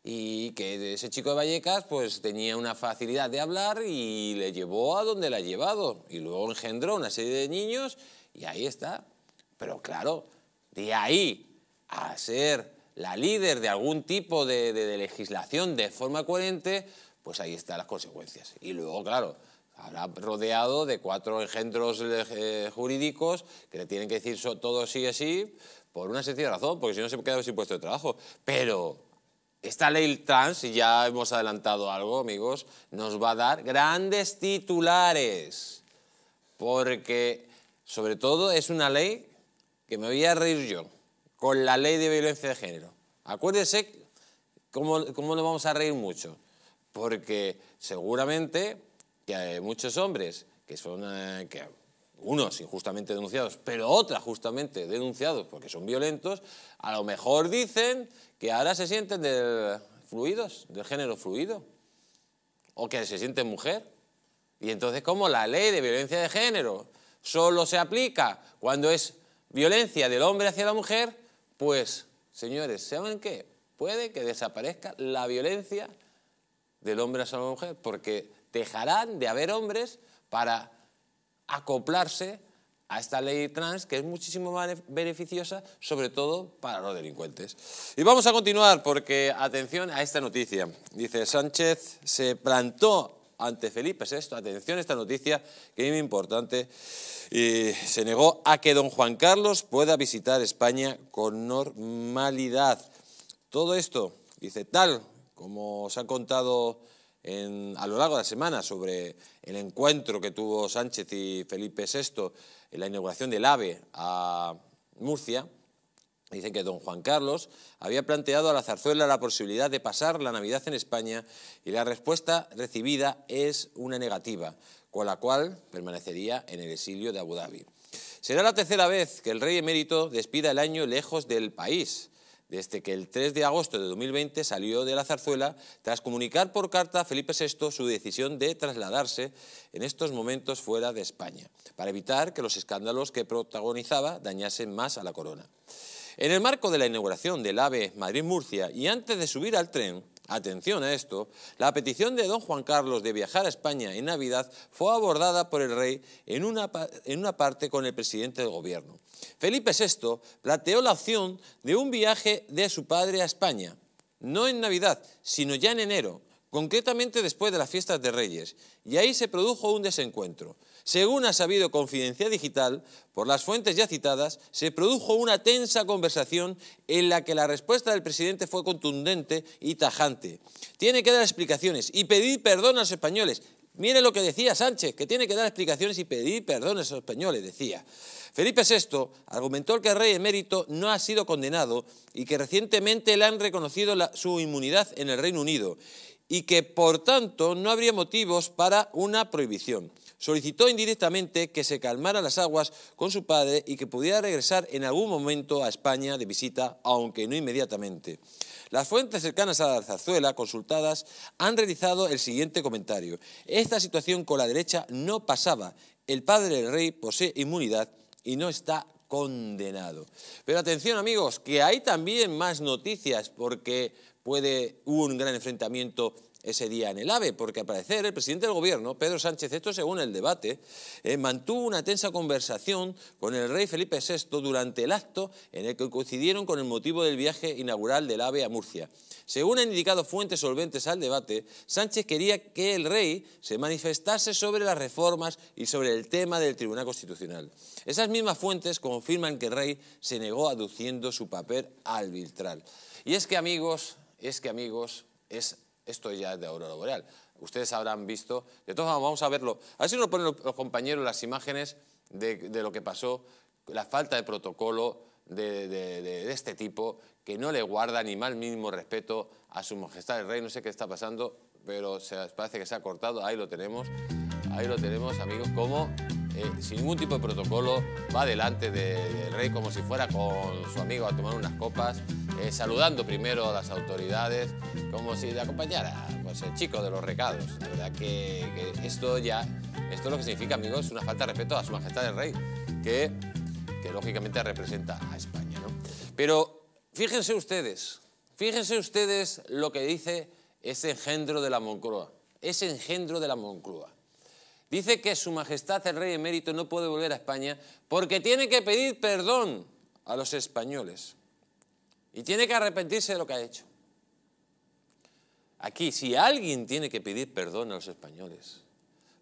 y que ese chico de Vallecas pues tenía una facilidad de hablar y le llevó a donde la ha llevado y luego engendró una serie de niños y ahí está. Pero claro, de ahí a ser la líder de algún tipo de legislación de forma coherente, pues ahí están las consecuencias. Y luego, claro, Habrá rodeado de cuatro engendros eh, jurídicos que le tienen que decir todo sí y sí por una sencilla razón, porque si no se queda sin puesto de trabajo. Pero esta ley trans, y ya hemos adelantado algo, amigos, nos va a dar grandes titulares, porque sobre todo es una ley que me voy a reír yo, con la ley de violencia de género. Acuérdense cómo, cómo nos vamos a reír mucho, porque seguramente que muchos hombres, que son eh, unos injustamente denunciados, pero otras justamente denunciados porque son violentos, a lo mejor dicen que ahora se sienten del fluidos, del género fluido, o que se sienten mujer. Y entonces, ¿cómo la ley de violencia de género solo se aplica cuando es violencia del hombre hacia la mujer, pues, señores, ¿saben qué? Puede que desaparezca la violencia del hombre hacia la mujer, porque dejarán de haber hombres para acoplarse a esta ley trans que es muchísimo más beneficiosa, sobre todo para los delincuentes. Y vamos a continuar porque atención a esta noticia. Dice, Sánchez se plantó ante Felipe VI, atención a esta noticia que es muy importante, y se negó a que don Juan Carlos pueda visitar España con normalidad. Todo esto, dice, tal como se ha contado a lo largo de la semana sobre el encuentro que tuvo Sánchez y Felipe VI en la inauguración del AVE a Murcia, Dicen que don Juan Carlos había planteado a la zarzuela la posibilidad de pasar la Navidad en España y la respuesta recibida es una negativa, con la cual permanecería en el exilio de Abu Dhabi. Será la tercera vez que el rey emérito despida el año lejos del país desde que el 3 de agosto de 2020 salió de la zarzuela tras comunicar por carta a Felipe VI su decisión de trasladarse en estos momentos fuera de España, para evitar que los escándalos que protagonizaba dañasen más a la corona. En el marco de la inauguración del AVE Madrid-Murcia y antes de subir al tren, Atención a esto, la petición de don Juan Carlos de viajar a España en Navidad fue abordada por el rey en una, parte con el presidente del gobierno. Felipe VI planteó la opción de un viaje de su padre a España, no en Navidad, sino ya en enero, concretamente después de las fiestas de Reyes, y ahí se produjo un desencuentro. Según ha sabido Confidencia Digital, por las fuentes ya citadas, se produjo una tensa conversación en la que la respuesta del presidente fue contundente y tajante. Tiene que dar explicaciones y pedir perdón a los españoles. Mire lo que decía Sánchez, que tiene que dar explicaciones y pedir perdón a los españoles, decía. Felipe VI argumentó que el rey emérito no ha sido condenado y que recientemente le han reconocido su inmunidad en el Reino Unido y que por tanto no habría motivos para una prohibición. Solicitó indirectamente que se calmaran las aguas con su padre y que pudiera regresar en algún momento a España de visita, aunque no inmediatamente. Las fuentes cercanas a la zarzuela consultadas han realizado el siguiente comentario. Esta situación con la derecha no pasaba. El padre del rey posee inmunidad y no está condenado. Pero atención amigos, que hay también más noticias, porque puede, hubo un gran enfrentamiento ese día en el AVE, porque al parecer el presidente del gobierno, Pedro Sánchez, esto según el debate, eh, mantuvo una tensa conversación con el rey Felipe VI durante el acto en el que coincidieron con el motivo del viaje inaugural del AVE a Murcia. Según han indicado fuentes solventes al debate, Sánchez quería que el rey se manifestase sobre las reformas y sobre el tema del Tribunal Constitucional. Esas mismas fuentes confirman que el rey se negó aduciendo su papel al arbitral. Y es que, amigos, es que, amigos, es, esto ya de aurora boreal. Ustedes habrán visto, de todos vamos a verlo. A ver si nos ponen los compañeros las imágenes de, lo que pasó, la falta de protocolo de, este tipo, que no le guarda ni mal mínimo respeto a su majestad el rey. No sé qué está pasando, pero parece que se ha cortado. Ahí lo tenemos, ahí lo tenemos, amigos, como... Eh, sin ningún tipo de protocolo, va delante del rey como si fuera con su amigo a tomar unas copas, eh, saludando primero a las autoridades, como si le acompañara pues, el chico de los recados. La verdad que, esto ya, esto lo que significa, amigos, es una falta de respeto a su majestad el rey, que, lógicamente representa a España. Pero fíjense ustedes, fíjense ustedes lo que dice ese engendro de la Moncloa, ese engendro de la Moncloa. Dice que su majestad el rey emérito no puede volver a España porque tiene que pedir perdón a los españoles y tiene que arrepentirse de lo que ha hecho. Aquí, si alguien tiene que pedir perdón a los españoles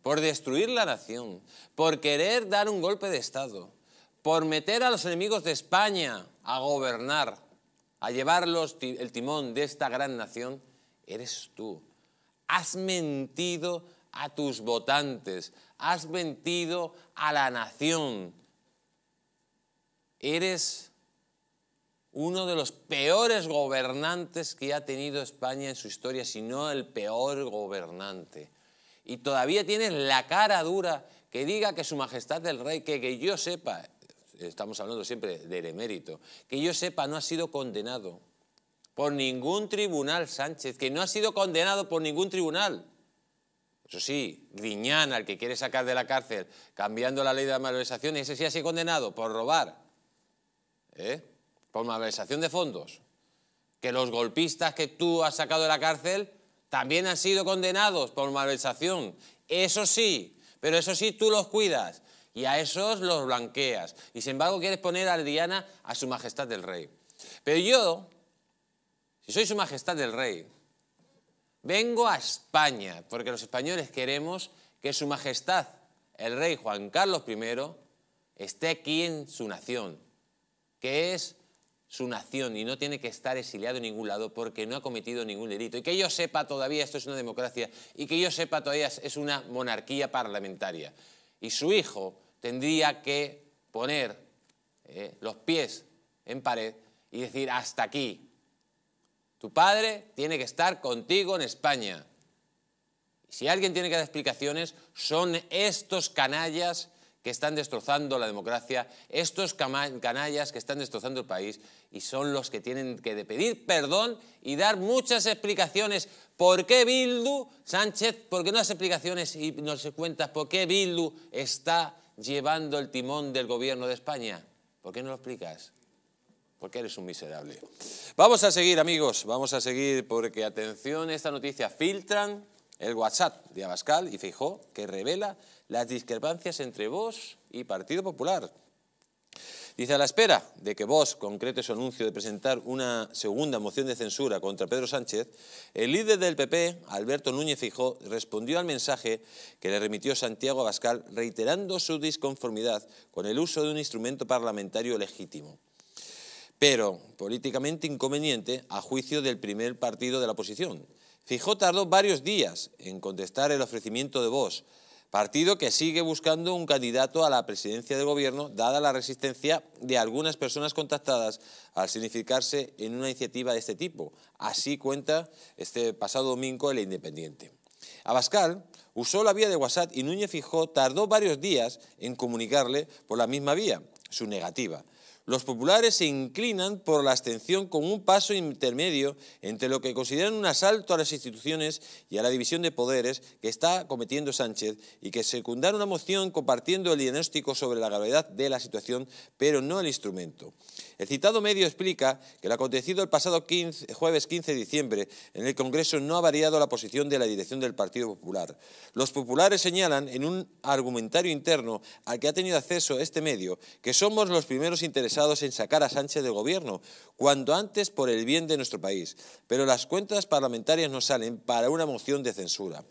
por destruir la nación, por querer dar un golpe de Estado, por meter a los enemigos de España a gobernar, a llevar el timón de esta gran nación, eres tú. Has mentido a tus votantes, has mentido a la nación. Eres uno de los peores gobernantes que ha tenido España en su historia, si no el peor gobernante. Y todavía tienes la cara dura que diga que su majestad el rey, que, que yo sepa, estamos hablando siempre del emérito, que yo sepa no ha sido condenado por ningún tribunal, Sánchez, que no ha sido condenado por ningún tribunal. Eso sí, Griñán, el que quiere sacar de la cárcel cambiando la ley de la malversación, ese sí ha sido condenado por robar, ¿eh? por malversación de fondos. Que los golpistas que tú has sacado de la cárcel también han sido condenados por malversación. Eso sí, pero eso sí tú los cuidas y a esos los blanqueas. Y sin embargo quieres poner a Diana a su majestad del rey. Pero yo, si soy su majestad del rey, Vengo a España porque los españoles queremos que Su Majestad, el rey Juan Carlos I, esté aquí en su nación, que es su nación y no tiene que estar exiliado en ningún lado porque no ha cometido ningún delito. Y que yo sepa todavía esto es una democracia y que yo sepa todavía es una monarquía parlamentaria. Y su hijo tendría que poner eh, los pies en pared y decir hasta aquí, tu padre tiene que estar contigo en España. Si alguien tiene que dar explicaciones, son estos canallas que están destrozando la democracia, estos canallas que están destrozando el país y son los que tienen que pedir perdón y dar muchas explicaciones. ¿Por qué Bildu, Sánchez, por qué no das explicaciones y no se por qué Bildu está llevando el timón del gobierno de España? ¿Por qué no lo explicas? porque eres un miserable. Vamos a seguir, amigos, vamos a seguir, porque atención, esta noticia filtran el WhatsApp de Abascal y Fijó, que revela las discrepancias entre vos y Partido Popular. Dice, a la espera de que vos concrete su anuncio de presentar una segunda moción de censura contra Pedro Sánchez, el líder del PP, Alberto Núñez Fijó, respondió al mensaje que le remitió Santiago Abascal reiterando su disconformidad con el uso de un instrumento parlamentario legítimo pero políticamente inconveniente a juicio del primer partido de la oposición. Fijó tardó varios días en contestar el ofrecimiento de Vox, partido que sigue buscando un candidato a la presidencia del gobierno, dada la resistencia de algunas personas contactadas al significarse en una iniciativa de este tipo. Así cuenta este pasado domingo el Independiente. Abascal usó la vía de WhatsApp y Núñez Fijó tardó varios días en comunicarle por la misma vía, su negativa. Los populares se inclinan por la abstención con un paso intermedio entre lo que consideran un asalto a las instituciones y a la división de poderes que está cometiendo Sánchez y que secundaron una moción compartiendo el diagnóstico sobre la gravedad de la situación, pero no el instrumento. El citado medio explica que lo acontecido el pasado 15, jueves 15 de diciembre en el Congreso no ha variado la posición de la dirección del Partido Popular. Los populares señalan en un argumentario interno al que ha tenido acceso este medio que somos los primeros interesados en sacar a Sánchez del gobierno, cuanto antes por el bien de nuestro país. Pero las cuentas parlamentarias no salen para una moción de censura.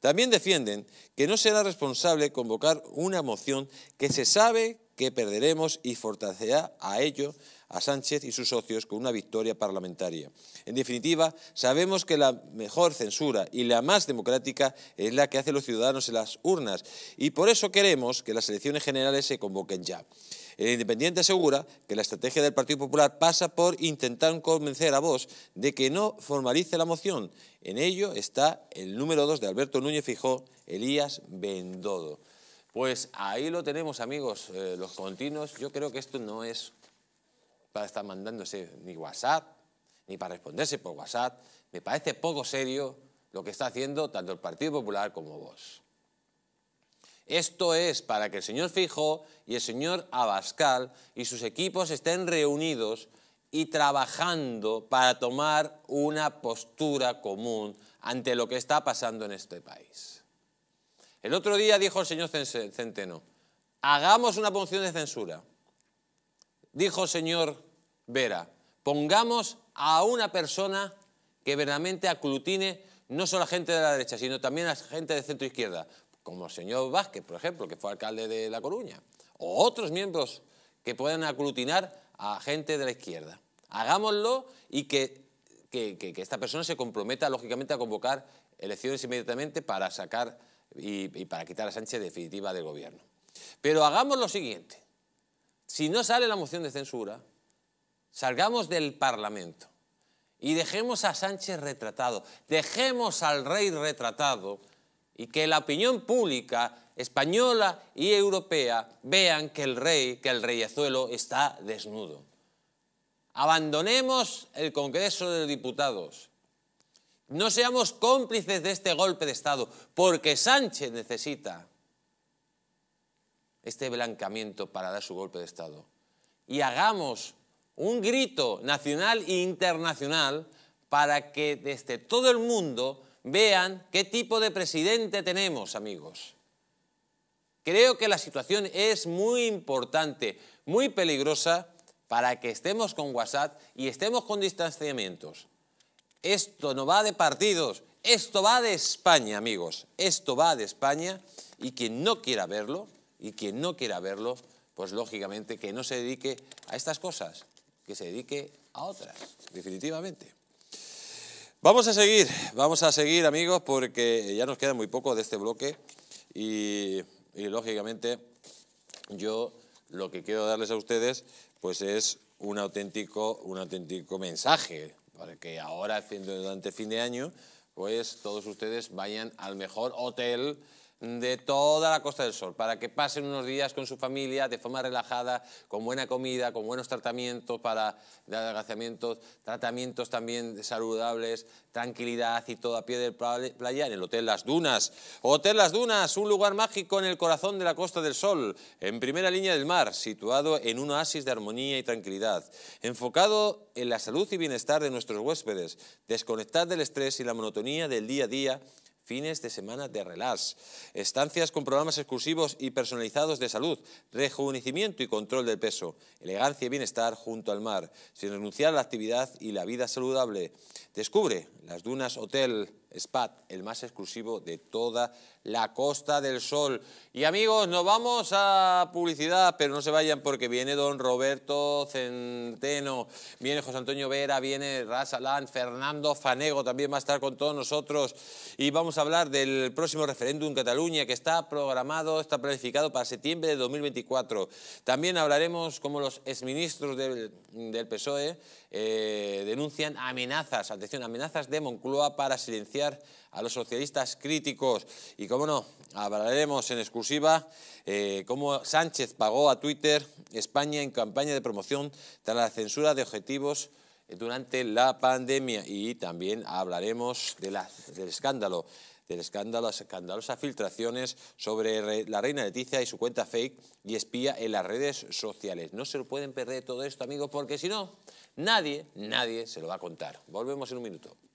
También defienden que no será responsable convocar una moción que se sabe que perderemos y fortalecerá a ello a Sánchez y sus socios con una victoria parlamentaria. En definitiva, sabemos que la mejor censura y la más democrática es la que hacen los ciudadanos en las urnas y por eso queremos que las elecciones generales se convoquen ya. El Independiente asegura que la estrategia del Partido Popular pasa por intentar convencer a vos de que no formalice la moción. En ello está el número 2 de Alberto Núñez Fijó, Elías Bendodo. Pues ahí lo tenemos, amigos, eh, los continuos. Yo creo que esto no es está mandándose ni WhatsApp, ni para responderse por WhatsApp. Me parece poco serio lo que está haciendo tanto el Partido Popular como vos. Esto es para que el señor Fijo y el señor Abascal y sus equipos estén reunidos y trabajando para tomar una postura común ante lo que está pasando en este país. El otro día dijo el señor Centeno, hagamos una punción de censura. Dijo el señor Vera. Pongamos a una persona que verdaderamente aclutine no solo a gente de la derecha, sino también a gente de centro izquierda, como el señor Vázquez, por ejemplo, que fue alcalde de La Coruña, o otros miembros que puedan aglutinar a gente de la izquierda. Hagámoslo y que, esta persona se comprometa, lógicamente, a convocar elecciones inmediatamente para sacar y para quitar a Sánchez definitiva del gobierno. Pero hagamos lo siguiente. Si no sale la moción de censura, Salgamos del Parlamento y dejemos a Sánchez retratado, dejemos al rey retratado y que la opinión pública española y europea vean que el rey, que el reyezuelo está desnudo. Abandonemos el Congreso de Diputados. No seamos cómplices de este golpe de Estado, porque Sánchez necesita este blanqueamiento para dar su golpe de Estado. Y hagamos un grito nacional e internacional para que desde todo el mundo vean qué tipo de presidente tenemos, amigos. Creo que la situación es muy importante, muy peligrosa para que estemos con WhatsApp y estemos con distanciamientos. Esto no va de partidos, esto va de España, amigos. Esto va de España y quien no quiera verlo, y quien no quiera verlo, pues lógicamente que no se dedique a estas cosas que se dedique a otras, definitivamente. Vamos a seguir, vamos a seguir amigos porque ya nos queda muy poco de este bloque y, lógicamente yo lo que quiero darles a ustedes pues es un auténtico, un auténtico mensaje para que ahora durante fin de año pues todos ustedes vayan al mejor hotel de toda la Costa del Sol, para que pasen unos días con su familia de forma relajada, con buena comida, con buenos tratamientos para de tratamientos también saludables, tranquilidad y todo a pie de playa en el Hotel Las Dunas. Hotel Las Dunas, un lugar mágico en el corazón de la Costa del Sol, en primera línea del mar, situado en un oasis de armonía y tranquilidad, enfocado en la salud y bienestar de nuestros huéspedes, desconectar del estrés y la monotonía del día a día fines de semana de relax, estancias con programas exclusivos y personalizados de salud, rejuvenecimiento y control del peso, elegancia y bienestar junto al mar, sin renunciar a la actividad y la vida saludable. Descubre las Dunas Hotel Spat, el más exclusivo de toda la Costa del Sol. Y amigos, nos vamos a publicidad, pero no se vayan porque viene don Roberto Centeno, viene José Antonio Vera, viene Alán, Fernando Fanego también va a estar con todos nosotros y vamos a hablar del próximo referéndum en Cataluña que está programado, está planificado para septiembre de 2024. También hablaremos como los exministros del PSOE eh, denuncian amenazas, atención, amenazas de Moncloa para silenciar a los socialistas críticos. Y cómo no, hablaremos en exclusiva eh, cómo Sánchez pagó a Twitter España en campaña de promoción tras la censura de objetivos eh, durante la pandemia y también hablaremos de del escándalo del escándalo, escandalosas filtraciones sobre la reina Leticia y su cuenta fake y espía en las redes sociales. No se lo pueden perder todo esto, amigos, porque si no, Nadie, nadie se lo va a contar. Volvemos en un minuto.